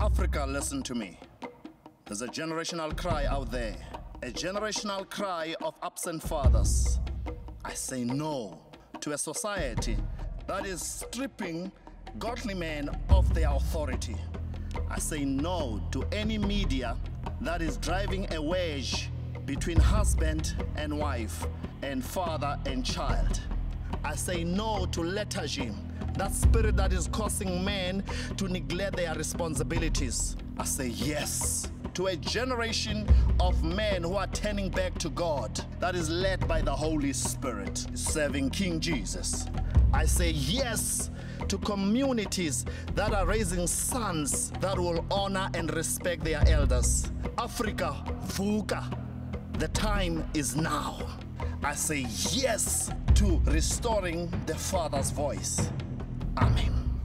Africa, listen to me. There's a generational cry out there, a generational cry of absent fathers. I say no to a society that is stripping godly men of their authority. I say no to any media that is driving a wedge between husband and wife and father and child. I say no to lethargy that spirit that is causing men to neglect their responsibilities. I say yes to a generation of men who are turning back to God that is led by the Holy Spirit, serving King Jesus. I say yes to communities that are raising sons that will honor and respect their elders. Africa, VUCA, the time is now. I say yes to restoring the Father's voice. Amen.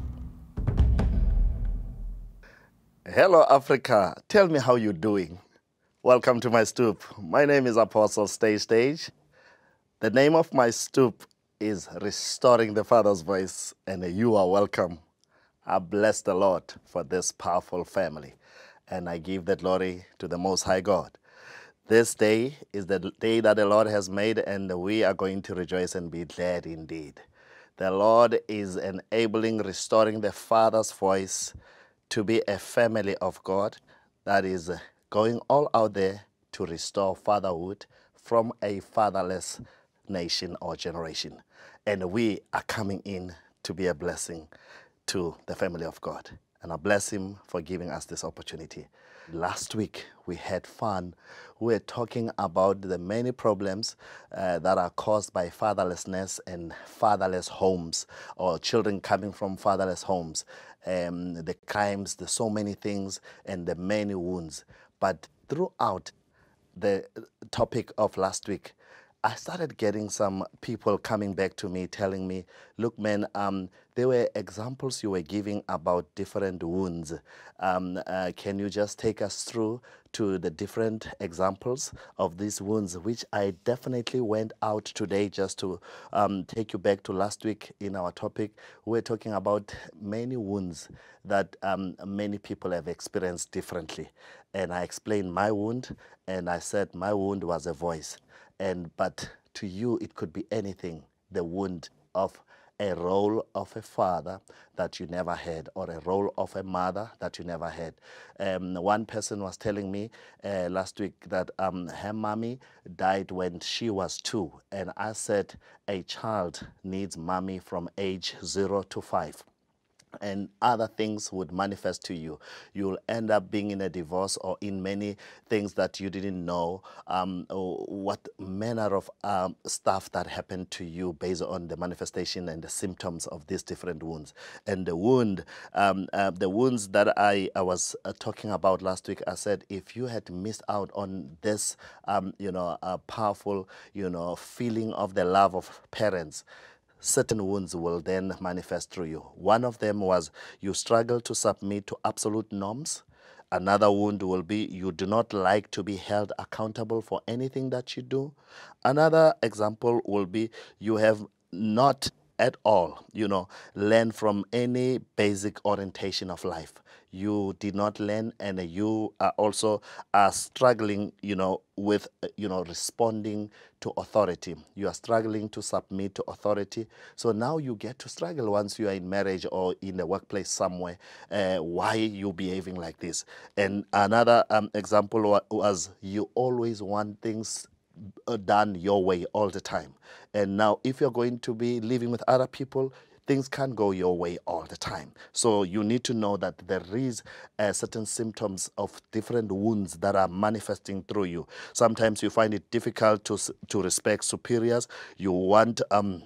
Hello, Africa. Tell me how you're doing. Welcome to my stoop. My name is Apostle Stage Stage. The name of my stoop is Restoring the Father's Voice, and you are welcome. I bless the Lord for this powerful family, and I give the glory to the Most High God. This day is the day that the Lord has made, and we are going to rejoice and be glad indeed. The Lord is enabling, restoring the Father's voice to be a family of God that is going all out there to restore fatherhood from a fatherless nation or generation. And we are coming in to be a blessing to the family of God and I bless him for giving us this opportunity. Last week, we had fun. We were talking about the many problems uh, that are caused by fatherlessness and fatherless homes or children coming from fatherless homes, um, the crimes, the so many things, and the many wounds. But throughout the topic of last week, I started getting some people coming back to me telling me, look, man, um, there were examples you were giving about different wounds. Um, uh, can you just take us through to the different examples of these wounds, which I definitely went out today just to um, take you back to last week in our topic. We're talking about many wounds that um, many people have experienced differently. And I explained my wound, and I said my wound was a voice and but to you it could be anything the wound of a role of a father that you never had or a role of a mother that you never had. Um, one person was telling me uh, last week that um, her mommy died when she was two. And I said, a child needs mommy from age zero to five and other things would manifest to you. You'll end up being in a divorce or in many things that you didn't know, um, what manner of um, stuff that happened to you based on the manifestation and the symptoms of these different wounds. And the wound, um, uh, the wounds that I, I was uh, talking about last week, I said if you had missed out on this, um, you know, powerful, you know, feeling of the love of parents, certain wounds will then manifest through you. One of them was you struggle to submit to absolute norms. Another wound will be you do not like to be held accountable for anything that you do. Another example will be you have not at all, you know, learn from any basic orientation of life you did not learn and you are also are struggling you know with uh, you know responding to authority you are struggling to submit to authority so now you get to struggle once you are in marriage or in the workplace somewhere uh, why you behaving like this and another um, example was you always want things uh, done your way all the time and now if you're going to be living with other people things can't go your way all the time. So you need to know that there is uh, certain symptoms of different wounds that are manifesting through you. Sometimes you find it difficult to, to respect superiors. You want... Um,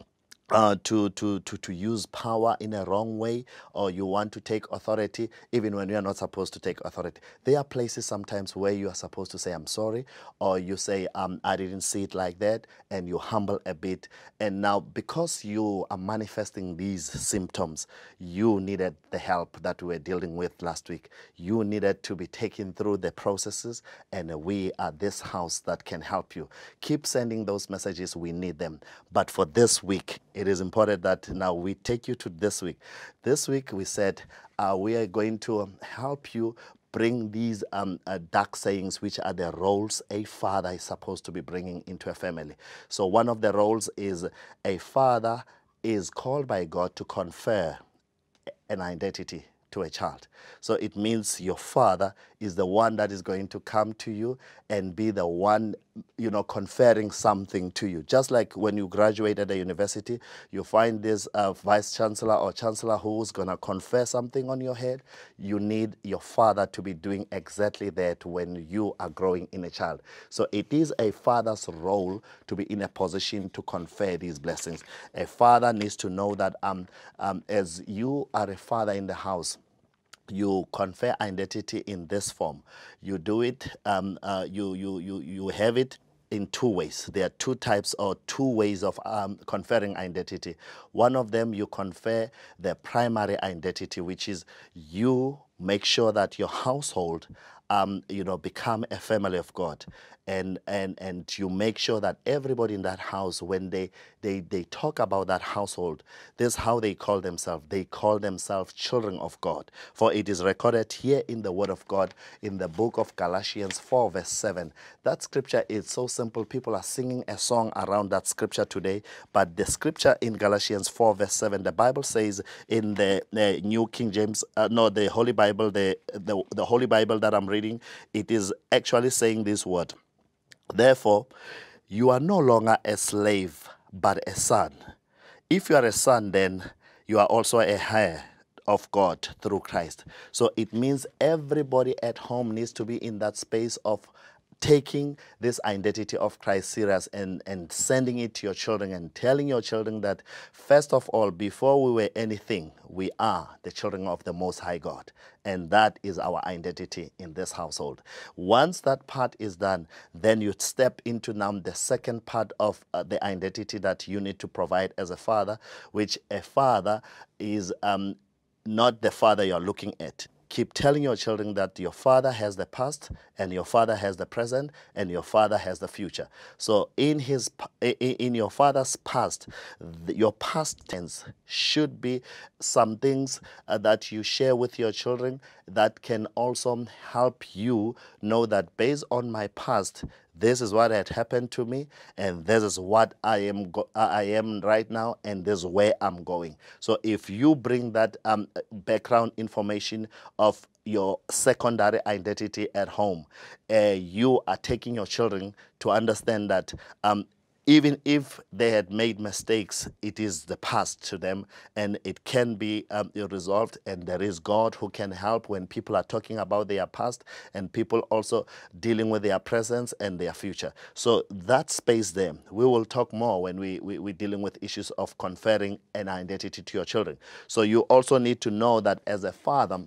uh, to, to, to, to use power in a wrong way or you want to take authority even when you are not supposed to take authority. There are places sometimes where you are supposed to say, I'm sorry, or you say, um, I didn't see it like that, and you humble a bit. And now, because you are manifesting these symptoms, you needed the help that we were dealing with last week. You needed to be taken through the processes, and we are this house that can help you. Keep sending those messages, we need them. But for this week, it is important that now we take you to this week. This week we said uh, we are going to help you bring these um, uh, dark sayings, which are the roles a father is supposed to be bringing into a family. So one of the roles is a father is called by God to confer an identity to a child. So it means your father is the one that is going to come to you and be the one, you know, conferring something to you. Just like when you graduate at a university, you find this uh, vice chancellor or chancellor who's going to confer something on your head. You need your father to be doing exactly that when you are growing in a child. So it is a father's role to be in a position to confer these blessings. A father needs to know that um, um, as you are a father in the house, you confer identity in this form. You do it, um, uh, you, you, you, you have it in two ways. There are two types or two ways of um, conferring identity. One of them, you confer the primary identity, which is you make sure that your household um, you know, become a family of God. And, and, and you make sure that everybody in that house, when they, they, they talk about that household, this is how they call themselves. They call themselves children of God. For it is recorded here in the Word of God in the book of Galatians 4, verse 7. That scripture is so simple. People are singing a song around that scripture today. But the scripture in Galatians 4, verse 7, the Bible says in the, the New King James, uh, no, the Holy Bible, the, the, the Holy Bible that I'm reading, reading, it is actually saying this word. Therefore, you are no longer a slave, but a son. If you are a son, then you are also a heir of God through Christ. So it means everybody at home needs to be in that space of taking this identity of Christ serious and, and sending it to your children and telling your children that, first of all, before we were anything, we are the children of the Most High God. And that is our identity in this household. Once that part is done, then you step into now the second part of uh, the identity that you need to provide as a father, which a father is um, not the father you're looking at keep telling your children that your father has the past and your father has the present and your father has the future so in his in your father's past your past tense should be some things uh, that you share with your children that can also help you know that based on my past this is what had happened to me, and this is what I am I am right now, and this is where I'm going. So if you bring that um, background information of your secondary identity at home, uh, you are taking your children to understand that um, even if they had made mistakes, it is the past to them and it can be um, resolved. And there is God who can help when people are talking about their past and people also dealing with their presence and their future. So that space there, we will talk more when we, we, we're dealing with issues of conferring an identity to your children. So you also need to know that as a father,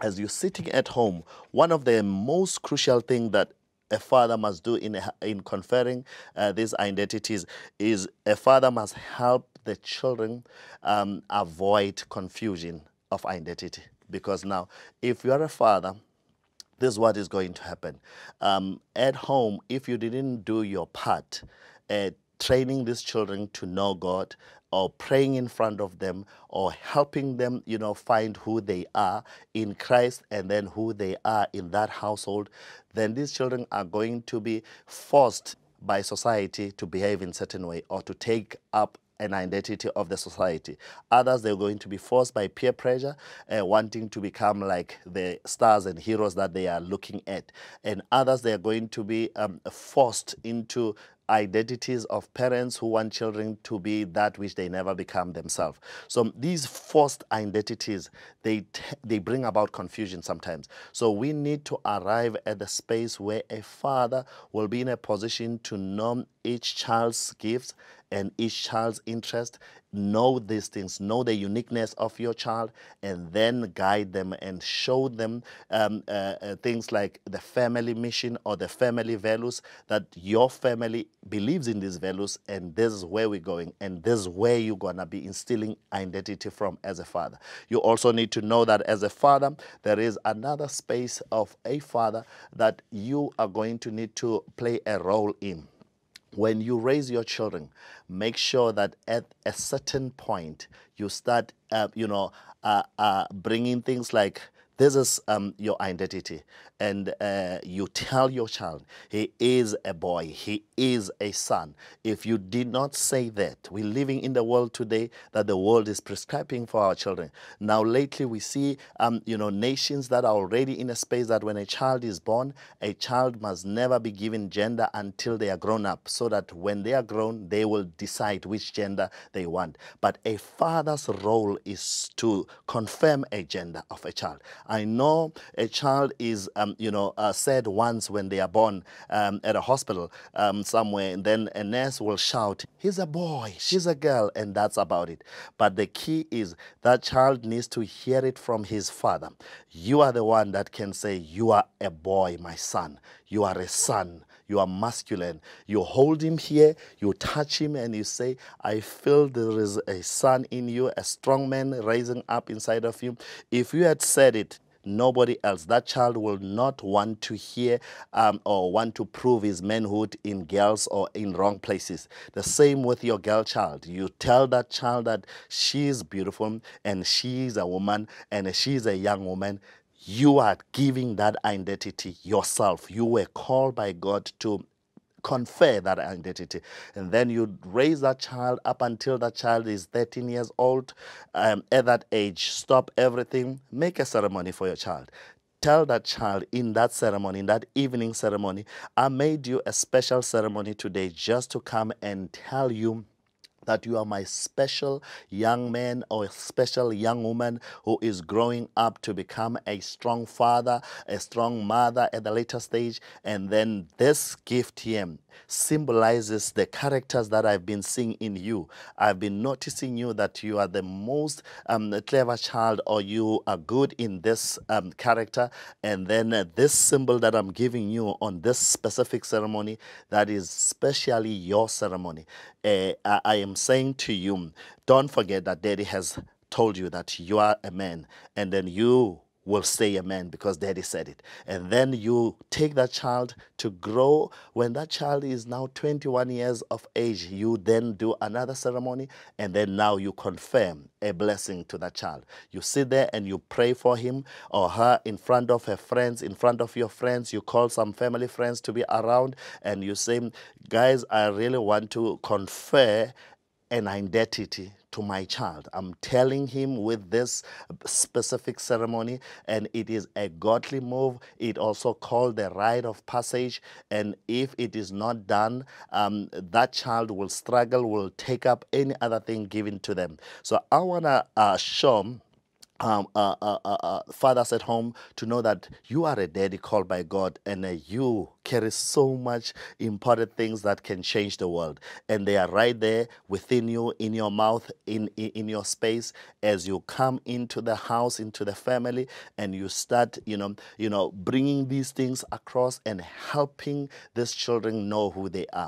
as you're sitting at home, one of the most crucial thing that a father must do in, in conferring uh, these identities is a father must help the children um, avoid confusion of identity. Because now, if you are a father, this is what is going to happen. Um, at home, if you didn't do your part, uh, training these children to know God, or praying in front of them or helping them, you know, find who they are in Christ and then who they are in that household, then these children are going to be forced by society to behave in certain way or to take up an identity of the society. Others, they're going to be forced by peer pressure, uh, wanting to become like the stars and heroes that they are looking at. And others, they are going to be um, forced into identities of parents who want children to be that which they never become themselves. So these forced identities, they, they bring about confusion sometimes. So we need to arrive at a space where a father will be in a position to know each child's gifts and each child's interest know these things, know the uniqueness of your child, and then guide them and show them um, uh, uh, things like the family mission or the family values that your family believes in these values, and this is where we're going, and this is where you're going to be instilling identity from as a father. You also need to know that as a father, there is another space of a father that you are going to need to play a role in when you raise your children, make sure that at a certain point you start, uh, you know, uh, uh, bringing things like this is um, your identity, and uh, you tell your child he is a boy, he is a son. If you did not say that, we're living in the world today that the world is prescribing for our children. Now, lately, we see, um, you know, nations that are already in a space that when a child is born, a child must never be given gender until they are grown up, so that when they are grown, they will decide which gender they want. But a father's role is to confirm a gender of a child. I know a child is, um, you know, uh, said once when they are born um, at a hospital, um, somewhere and then a nurse will shout, he's a boy, she's a girl, and that's about it. But the key is that child needs to hear it from his father. You are the one that can say, you are a boy, my son. You are a son. You are masculine. You hold him here, you touch him, and you say, I feel there is a son in you, a strong man rising up inside of you. If you had said it, nobody else. That child will not want to hear um, or want to prove his manhood in girls or in wrong places. The same with your girl child. You tell that child that she is beautiful and she is a woman and she is a young woman you are giving that identity yourself. You were called by God to confer that identity. And then you raise that child up until that child is 13 years old. Um, at that age, stop everything, make a ceremony for your child. Tell that child in that ceremony, in that evening ceremony, I made you a special ceremony today just to come and tell you that you are my special young man or special young woman who is growing up to become a strong father, a strong mother at the later stage. And then this gift here symbolizes the characters that I've been seeing in you. I've been noticing you that you are the most um, clever child or you are good in this um, character. And then uh, this symbol that I'm giving you on this specific ceremony, that is specially your ceremony uh, I, I am saying to you, don't forget that daddy has told you that you are a man and then you will say amen because daddy said it. And then you take that child to grow. When that child is now 21 years of age, you then do another ceremony and then now you confirm a blessing to that child. You sit there and you pray for him or her in front of her friends, in front of your friends. You call some family friends to be around and you say, guys, I really want to confer an identity to my child. I'm telling him with this specific ceremony, and it is a godly move. It also called the rite of passage, and if it is not done, um, that child will struggle, will take up any other thing given to them. So I want to uh, show um, uh, uh, uh, uh, fathers at home to know that you are a daddy called by God and uh, you carry so much important things that can change the world. And they are right there within you, in your mouth, in, in, in your space, as you come into the house, into the family, and you start, you know, you know, bringing these things across and helping these children know who they are.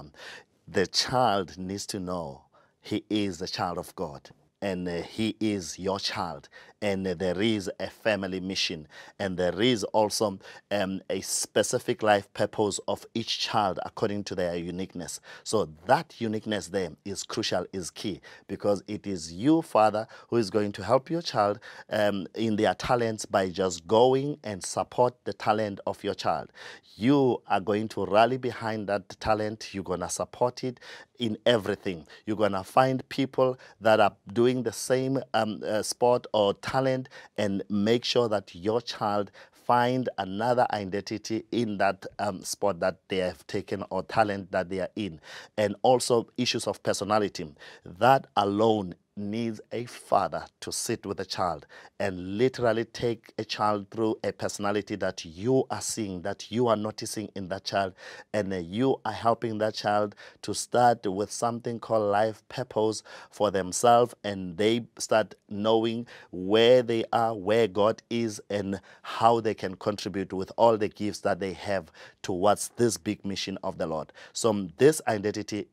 The child needs to know he is the child of God and uh, he is your child and uh, there is a family mission and there is also um, a specific life purpose of each child according to their uniqueness so that uniqueness there is crucial is key because it is you father who is going to help your child um, in their talents by just going and support the talent of your child you are going to rally behind that talent you're going to support it in everything. You're going to find people that are doing the same um, uh, sport or talent and make sure that your child find another identity in that um, sport that they have taken or talent that they are in. And also issues of personality. That alone needs a father to sit with a child and literally take a child through a personality that you are seeing, that you are noticing in that child, and you are helping that child to start with something called life purpose for themselves, and they start knowing where they are, where God is, and how they can contribute with all the gifts that they have towards this big mission of the Lord. So um, this identity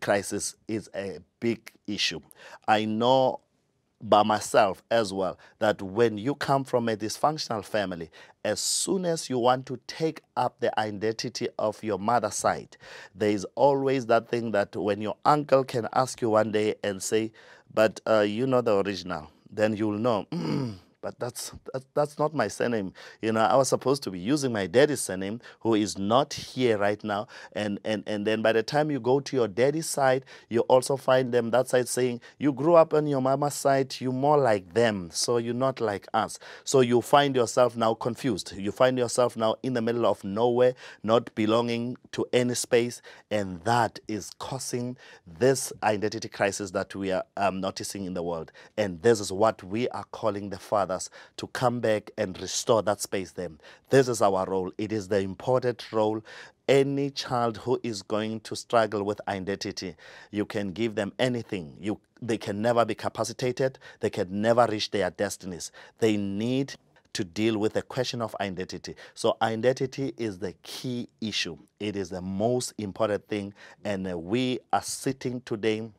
crisis is a big issue. I know by myself as well that when you come from a dysfunctional family, as soon as you want to take up the identity of your mother's side, there is always that thing that when your uncle can ask you one day and say, but uh, you know the original, then you'll know. Mm, but that's, that's, that's not my surname. You know, I was supposed to be using my daddy's surname, who is not here right now. And, and, and then by the time you go to your daddy's side, you also find them that side saying, you grew up on your mama's side, you're more like them, so you're not like us. So you find yourself now confused. You find yourself now in the middle of nowhere, not belonging to any space, and that is causing this identity crisis that we are um, noticing in the world. And this is what we are calling the Father others to come back and restore that space them. This is our role. It is the important role any child who is going to struggle with identity, you can give them anything. You, they can never be capacitated. They can never reach their destinies. They need to deal with the question of identity. So identity is the key issue. It is the most important thing. And uh, we are sitting today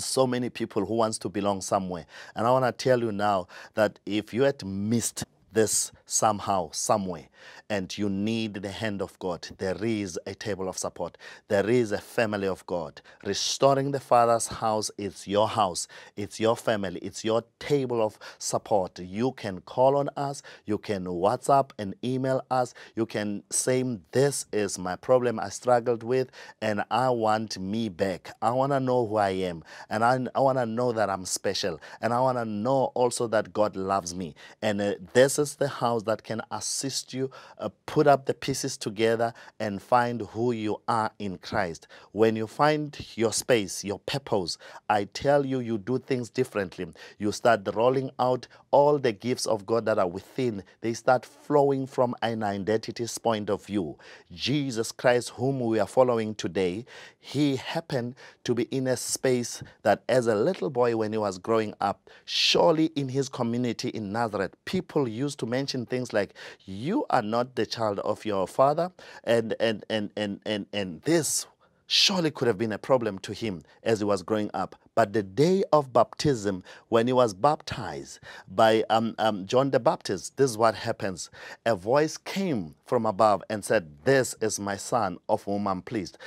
so many people who wants to belong somewhere. And I want to tell you now that if you had missed this somehow, somewhere. And you need the hand of God. There is a table of support. There is a family of God. Restoring the Father's house is your house, it's your family, it's your table of support. You can call on us, you can WhatsApp and email us, you can say, This is my problem I struggled with, and I want me back. I want to know who I am, and I, I want to know that I'm special, and I want to know also that God loves me. And uh, this the house that can assist you uh, put up the pieces together and find who you are in Christ. When you find your space, your purpose, I tell you, you do things differently. You start rolling out all the gifts of God that are within, they start flowing from an identity's point of view. Jesus Christ, whom we are following today, he happened to be in a space that as a little boy when he was growing up, surely in his community in Nazareth, people used to mention things like, you are not the child of your father, and, and, and, and, and, and this surely could have been a problem to him as he was growing up. But the day of baptism, when he was baptized by um, um, John the Baptist, this is what happens. A voice came from above and said, This is my son of whom I'm pleased.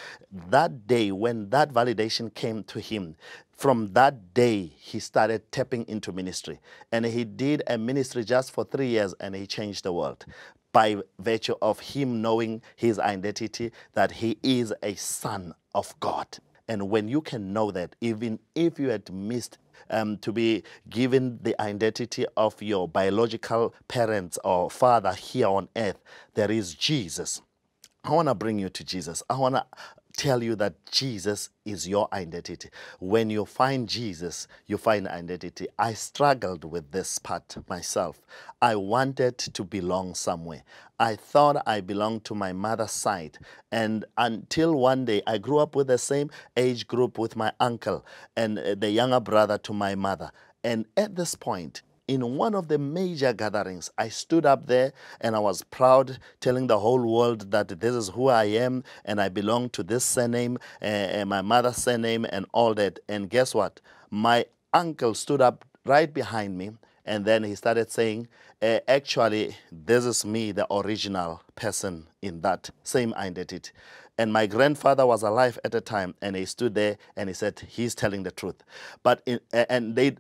That day, when that validation came to him, from that day, he started tapping into ministry. And he did a ministry just for three years and he changed the world by virtue of him knowing his identity that he is a son of God. And when you can know that, even if you had missed um, to be given the identity of your biological parents or father here on earth, there is Jesus. I want to bring you to Jesus. I want to tell you that Jesus is your identity. When you find Jesus, you find identity. I struggled with this part myself. I wanted to belong somewhere. I thought I belonged to my mother's side. And until one day, I grew up with the same age group with my uncle and uh, the younger brother to my mother. And at this point, in one of the major gatherings. I stood up there and I was proud, telling the whole world that this is who I am and I belong to this surname and eh, eh, my mother's surname and all that. And guess what? My uncle stood up right behind me and then he started saying, uh, actually, this is me, the original person in that same identity. And my grandfather was alive at the time, and he stood there and he said, He's telling the truth. But in, and they,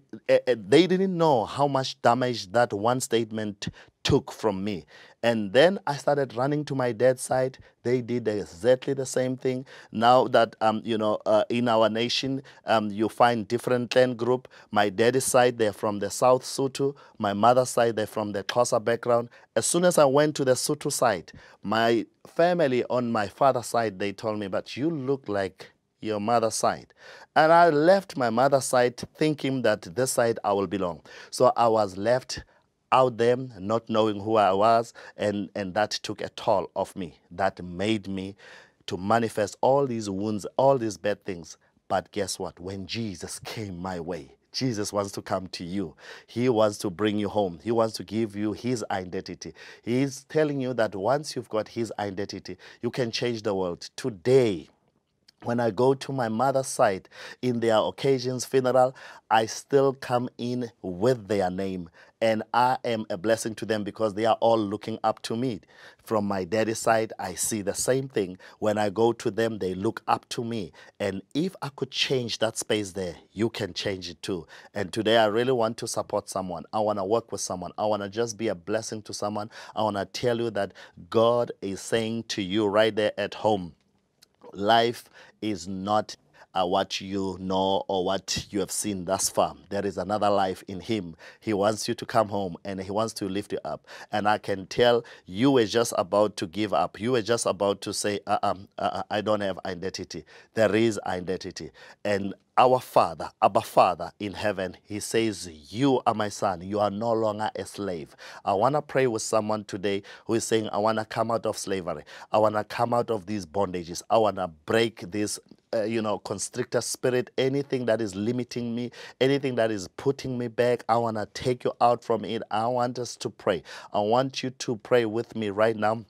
they didn't know how much damage that one statement took from me. And then I started running to my dad's side. They did exactly the same thing. Now that, um, you know, uh, in our nation, um, you find different clan group. My dad's side, they're from the South Sutu. My mother's side, they're from the Xhosa background. As soon as I went to the Sutu side, my family on my father's side, they told me, but you look like your mother's side. And I left my mother's side thinking that this side I will belong. So I was left out there, not knowing who I was, and, and that took a toll of me. That made me to manifest all these wounds, all these bad things. But guess what? When Jesus came my way, Jesus wants to come to you. He wants to bring you home. He wants to give you his identity. He is telling you that once you've got his identity, you can change the world. Today, when I go to my mother's side in their occasions, funeral, I still come in with their name. And I am a blessing to them because they are all looking up to me. From my daddy's side, I see the same thing. When I go to them, they look up to me. And if I could change that space there, you can change it too. And today, I really want to support someone. I want to work with someone. I want to just be a blessing to someone. I want to tell you that God is saying to you right there at home, life is not uh, what you know or what you have seen thus far. There is another life in Him. He wants you to come home and He wants to lift you up. And I can tell you were just about to give up. You were just about to say, uh, um, uh, uh, I don't have identity. There is identity. And our Father, our Father in heaven, He says, You are my son. You are no longer a slave. I want to pray with someone today who is saying, I want to come out of slavery. I want to come out of these bondages. I want to break these uh, you know, constrictor spirit, anything that is limiting me, anything that is putting me back, I want to take you out from it. I want us to pray. I want you to pray with me right now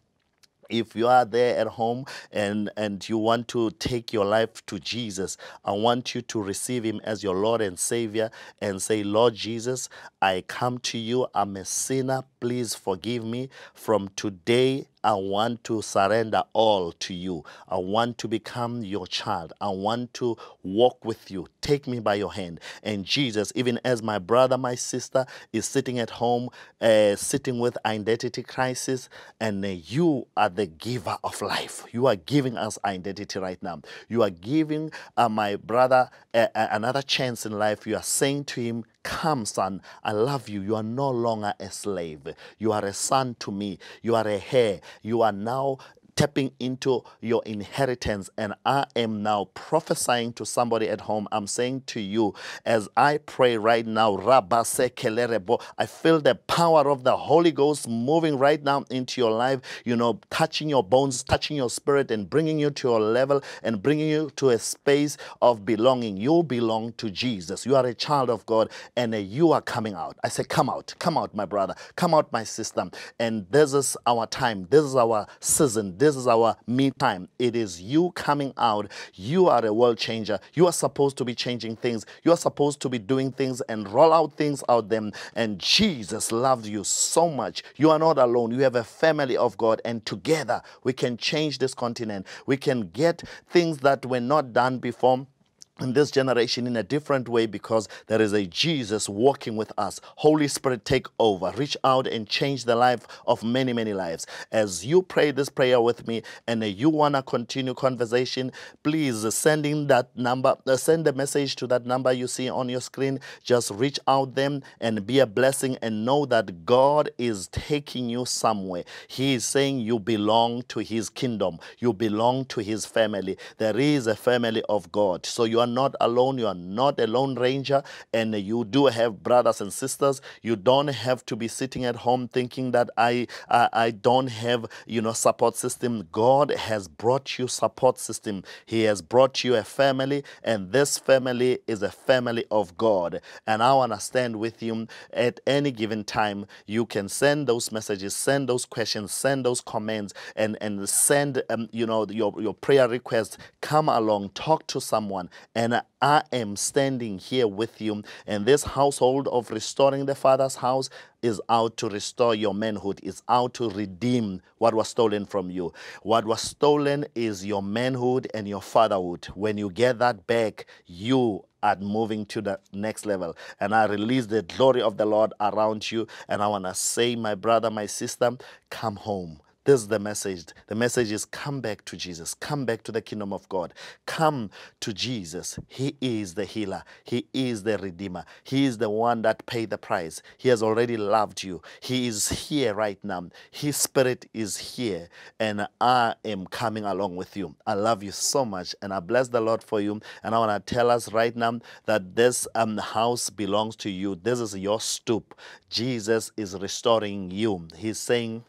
if you are there at home and and you want to take your life to Jesus I want you to receive him as your Lord and Savior and say Lord Jesus I come to you I'm a sinner please forgive me from today I want to surrender all to you. I want to become your child. I want to walk with you. Take me by your hand. And Jesus, even as my brother, my sister is sitting at home, uh, sitting with identity crisis, and uh, you are the giver of life. You are giving us identity right now. You are giving uh, my brother uh, uh, another chance in life. You are saying to him, Come, son, I love you. You are no longer a slave. You are a son to me. You are a heir you are now tapping into your inheritance. And I am now prophesying to somebody at home. I'm saying to you, as I pray right now, I feel the power of the Holy Ghost moving right now into your life, you know, touching your bones, touching your spirit, and bringing you to your level and bringing you to a space of belonging. You belong to Jesus. You are a child of God and you are coming out. I say, come out, come out, my brother, come out, my sister. And this is our time, this is our season. This is our me time. It is you coming out. You are a world changer. You are supposed to be changing things. You are supposed to be doing things and roll out things out them. And Jesus loved you so much. You are not alone. You have a family of God, and together we can change this continent. We can get things that were not done before in this generation in a different way because there is a Jesus walking with us. Holy Spirit, take over, reach out and change the life of many, many lives. As you pray this prayer with me and you want to continue conversation, please send in that number, uh, send a message to that number you see on your screen. Just reach out them and be a blessing and know that God is taking you somewhere. He is saying you belong to his kingdom. You belong to his family. There is a family of God. So you are are not alone. You are not a lone ranger. And you do have brothers and sisters. You don't have to be sitting at home thinking that I, I, I don't have, you know, support system. God has brought you support system. He has brought you a family. And this family is a family of God. And I want to stand with you at any given time. You can send those messages, send those questions, send those comments, and, and send, um, you know, your, your prayer requests. Come along, talk to someone, and I am standing here with you. And this household of restoring the Father's house is out to restore your manhood, is out to redeem what was stolen from you. What was stolen is your manhood and your fatherhood. When you get that back, you are moving to the next level. And I release the glory of the Lord around you. And I want to say, my brother, my sister, come home. This is the message. The message is come back to Jesus. Come back to the kingdom of God. Come to Jesus. He is the healer. He is the redeemer. He is the one that paid the price. He has already loved you. He is here right now. His spirit is here. And I am coming along with you. I love you so much. And I bless the Lord for you. And I want to tell us right now that this um, house belongs to you. This is your stoop. Jesus is restoring you. He's saying,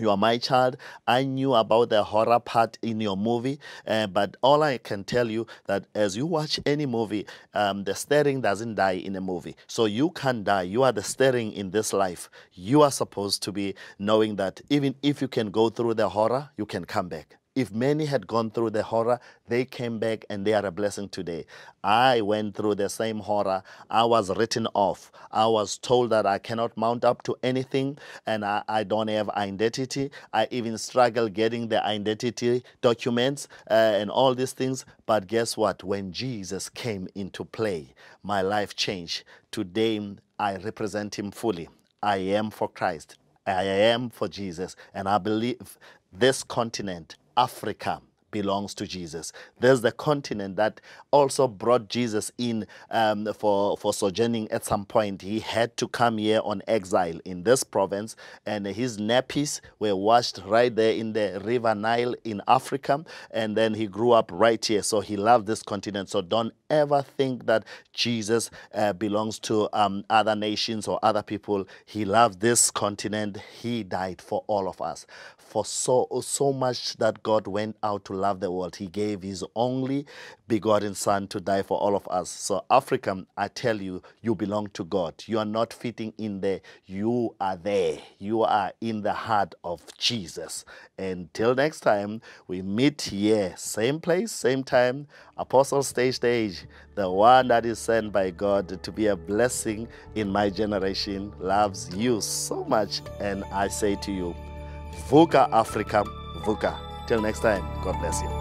you are my child. I knew about the horror part in your movie, uh, but all I can tell you that as you watch any movie, um, the staring doesn't die in a movie. So you can die. You are the staring in this life. You are supposed to be knowing that even if you can go through the horror, you can come back if many had gone through the horror, they came back and they are a blessing today. I went through the same horror. I was written off. I was told that I cannot mount up to anything and I, I don't have identity. I even struggled getting the identity documents uh, and all these things. But guess what? When Jesus came into play, my life changed. Today, I represent him fully. I am for Christ. I am for Jesus. And I believe this continent Africa belongs to Jesus. There's the continent that also brought Jesus in um, for, for sojourning at some point. He had to come here on exile in this province, and his nappies were washed right there in the river Nile in Africa, and then he grew up right here. So he loved this continent. So don't ever think that Jesus uh, belongs to um, other nations or other people. He loved this continent. He died for all of us for so, so much that God went out to love the world. He gave his only begotten Son to die for all of us. So, African, I tell you, you belong to God. You are not fitting in there. You are there. You are in the heart of Jesus. Until next time, we meet here, same place, same time, Apostle Stage Stage, the one that is sent by God to be a blessing in my generation, loves you so much. And I say to you, VUCA Africa, VUCA. Till next time, God bless you.